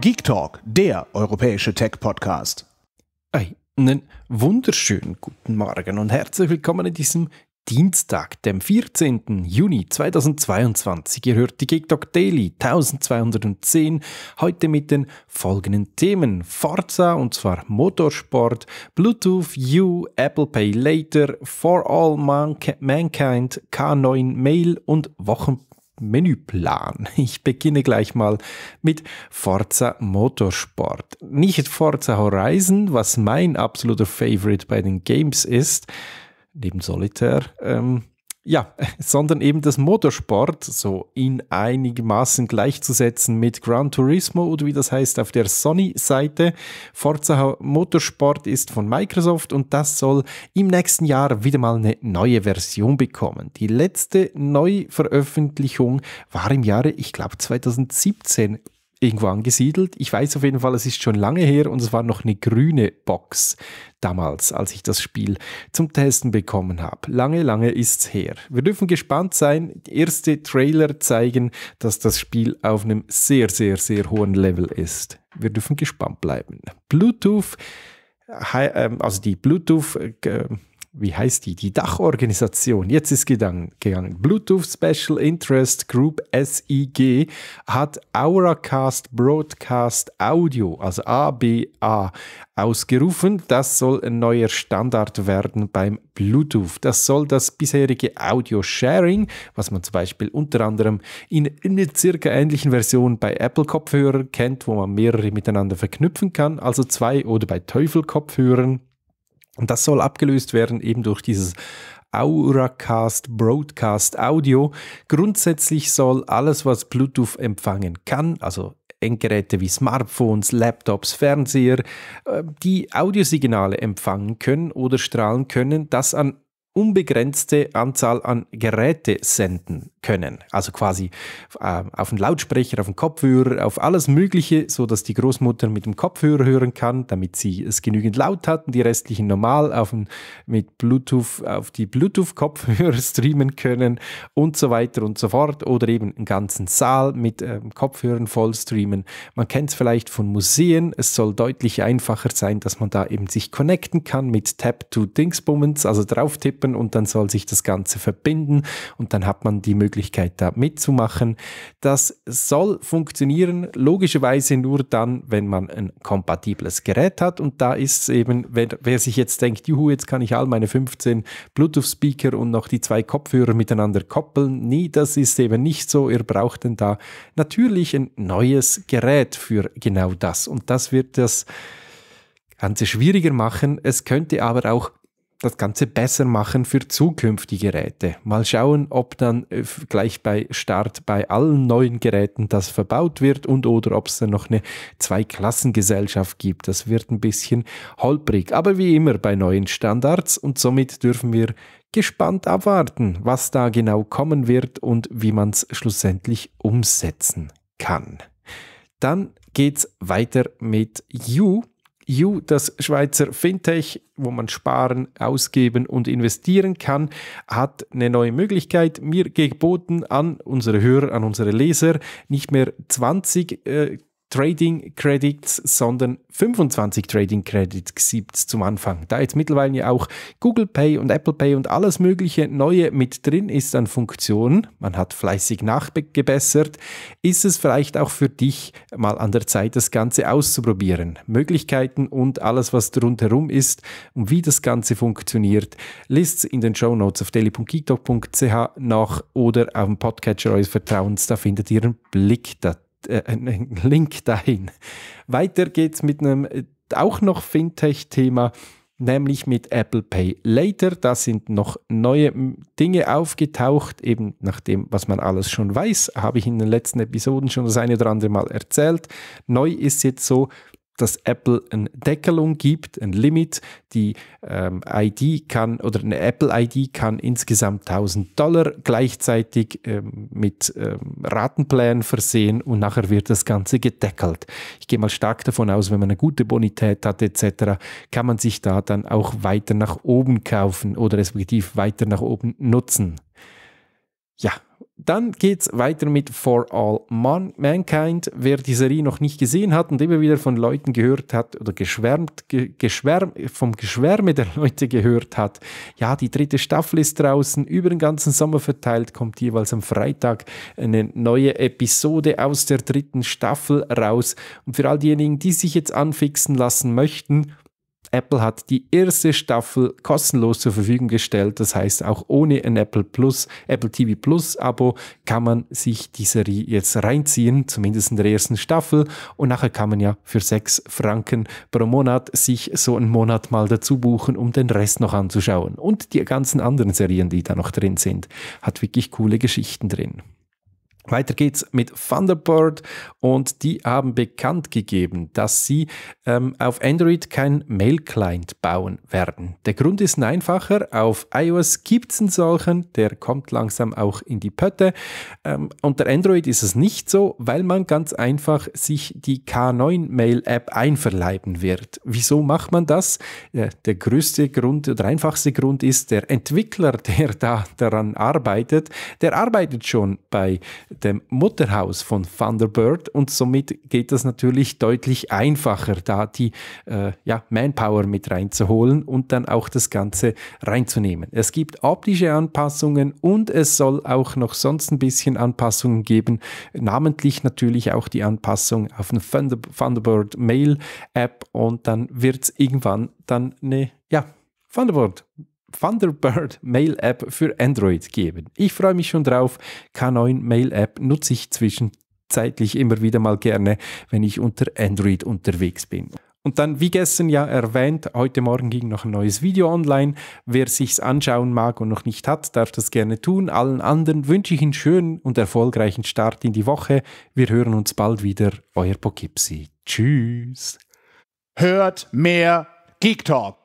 Geek Talk, der europäische Tech-Podcast. Einen wunderschönen guten Morgen und herzlich willkommen in diesem Dienstag, dem 14. Juni 2022. Ihr hört die Geek Talk Daily 1210, heute mit den folgenden Themen. Forza, und zwar Motorsport, Bluetooth U, Apple Pay Later, For All Mankind, K9 Mail und Wochen Menüplan. Ich beginne gleich mal mit Forza Motorsport. Nicht Forza Horizon, was mein absoluter Favorite bei den Games ist, neben Solitaire. Ähm, ja, sondern eben das Motorsport so in einigermaßen gleichzusetzen mit Gran Turismo oder wie das heißt auf der Sony-Seite. Forza Motorsport ist von Microsoft und das soll im nächsten Jahr wieder mal eine neue Version bekommen. Die letzte Neuveröffentlichung war im Jahre, ich glaube, 2017 irgendwo angesiedelt. Ich weiß auf jeden Fall, es ist schon lange her und es war noch eine grüne Box damals, als ich das Spiel zum Testen bekommen habe. Lange, lange ist's her. Wir dürfen gespannt sein. Erste Trailer zeigen, dass das Spiel auf einem sehr, sehr, sehr hohen Level ist. Wir dürfen gespannt bleiben. Bluetooth, ähm, also die Bluetooth äh, wie heißt die? Die Dachorganisation, jetzt ist gegangen, gegangen. Bluetooth Special Interest Group SIG hat Auracast Broadcast Audio, also ABA, ausgerufen. Das soll ein neuer Standard werden beim Bluetooth. Das soll das bisherige Audio-Sharing, was man zum Beispiel unter anderem in, in einer circa ähnlichen Version bei Apple-Kopfhörern kennt, wo man mehrere miteinander verknüpfen kann, also zwei oder bei Teufel-Kopfhörern und das soll abgelöst werden eben durch dieses Auracast Broadcast Audio. Grundsätzlich soll alles, was Bluetooth empfangen kann, also Endgeräte wie Smartphones, Laptops, Fernseher, äh, die Audiosignale empfangen können oder strahlen können, das an unbegrenzte Anzahl an Geräte senden können. Also quasi äh, auf den Lautsprecher, auf den Kopfhörer, auf alles Mögliche, sodass die Großmutter mit dem Kopfhörer hören kann, damit sie es genügend laut hat und die restlichen normal auf den, mit Bluetooth auf die Bluetooth-Kopfhörer streamen können und so weiter und so fort. Oder eben einen ganzen Saal mit äh, Kopfhörern voll streamen. Man kennt es vielleicht von Museen. Es soll deutlich einfacher sein, dass man da eben sich connecten kann mit Tap-to-Dingsbummens, also drauf tippen tippen und dann soll sich das Ganze verbinden und dann hat man die Möglichkeit, da mitzumachen. Das soll funktionieren, logischerweise nur dann, wenn man ein kompatibles Gerät hat und da ist es eben, wer, wer sich jetzt denkt, juhu, jetzt kann ich all meine 15 Bluetooth-Speaker und noch die zwei Kopfhörer miteinander koppeln. Nee, das ist eben nicht so. Ihr braucht denn da natürlich ein neues Gerät für genau das und das wird das Ganze schwieriger machen. Es könnte aber auch das Ganze besser machen für zukünftige Geräte. Mal schauen, ob dann äh, gleich bei Start bei allen neuen Geräten das verbaut wird und oder ob es dann noch eine Zweiklassengesellschaft gibt. Das wird ein bisschen holprig, aber wie immer bei neuen Standards und somit dürfen wir gespannt abwarten, was da genau kommen wird und wie man es schlussendlich umsetzen kann. Dann geht's weiter mit You You, das Schweizer Fintech, wo man sparen, ausgeben und investieren kann, hat eine neue Möglichkeit mir geboten an unsere Hörer, an unsere Leser, nicht mehr 20 äh, Trading Credits, sondern 25 Trading Credits gibt es zum Anfang. Da jetzt mittlerweile ja auch Google Pay und Apple Pay und alles mögliche Neue mit drin ist an Funktionen, man hat fleißig nachgebessert, ist es vielleicht auch für dich mal an der Zeit, das Ganze auszuprobieren. Möglichkeiten und alles, was drumherum ist und wie das Ganze funktioniert, liest in den Show Notes auf daily.geektalk.ch nach oder auf dem Podcatcher eures Vertrauens, da findet ihr einen Blick dazu äh, einen Link dahin. Weiter geht's mit einem äh, auch noch Fintech-Thema, nämlich mit Apple Pay Later. Da sind noch neue Dinge aufgetaucht, eben nach dem, was man alles schon weiß, habe ich in den letzten Episoden schon das eine oder andere Mal erzählt. Neu ist jetzt so, dass Apple eine Deckelung gibt, ein Limit. Die ähm, ID kann oder eine Apple-ID kann insgesamt 1000 Dollar gleichzeitig ähm, mit ähm, Ratenplänen versehen und nachher wird das Ganze gedeckelt. Ich gehe mal stark davon aus, wenn man eine gute Bonität hat etc., kann man sich da dann auch weiter nach oben kaufen oder respektiv weiter nach oben nutzen. Ja, dann geht es weiter mit For All Man Mankind. Wer die Serie noch nicht gesehen hat und immer wieder von Leuten gehört hat oder geschwärmt, ge, geschwärm, vom Geschwärme der Leute gehört hat, ja, die dritte Staffel ist draußen. Über den ganzen Sommer verteilt kommt jeweils am Freitag eine neue Episode aus der dritten Staffel raus. Und für all diejenigen, die sich jetzt anfixen lassen möchten, Apple hat die erste Staffel kostenlos zur Verfügung gestellt. Das heißt, auch ohne ein Apple Plus, Apple TV Plus Abo kann man sich die Serie jetzt reinziehen, zumindest in der ersten Staffel. Und nachher kann man ja für sechs Franken pro Monat sich so einen Monat mal dazu buchen, um den Rest noch anzuschauen. Und die ganzen anderen Serien, die da noch drin sind, hat wirklich coole Geschichten drin. Weiter geht's mit Thunderbird und die haben bekannt gegeben, dass sie ähm, auf Android kein Mail-Client bauen werden. Der Grund ist ein einfacher, auf iOS gibt es einen solchen, der kommt langsam auch in die Pötte. Ähm, unter Android ist es nicht so, weil man ganz einfach sich die K9-Mail-App einverleiben wird. Wieso macht man das? Äh, der größte Grund oder einfachste Grund ist, der Entwickler, der da daran arbeitet, der arbeitet schon bei dem Mutterhaus von Thunderbird und somit geht das natürlich deutlich einfacher, da die äh, ja, Manpower mit reinzuholen und dann auch das Ganze reinzunehmen. Es gibt optische Anpassungen und es soll auch noch sonst ein bisschen Anpassungen geben, namentlich natürlich auch die Anpassung auf eine Thunder Thunderbird Mail App und dann wird es irgendwann dann eine ja, Thunderbird Thunderbird Mail App für Android geben. Ich freue mich schon drauf. K9 Mail App nutze ich zwischenzeitlich immer wieder mal gerne, wenn ich unter Android unterwegs bin. Und dann, wie gestern ja erwähnt, heute Morgen ging noch ein neues Video online. Wer sich's anschauen mag und noch nicht hat, darf das gerne tun. Allen anderen wünsche ich einen schönen und erfolgreichen Start in die Woche. Wir hören uns bald wieder. Euer Poughkeepsie. Tschüss. Hört mehr Geek Talk.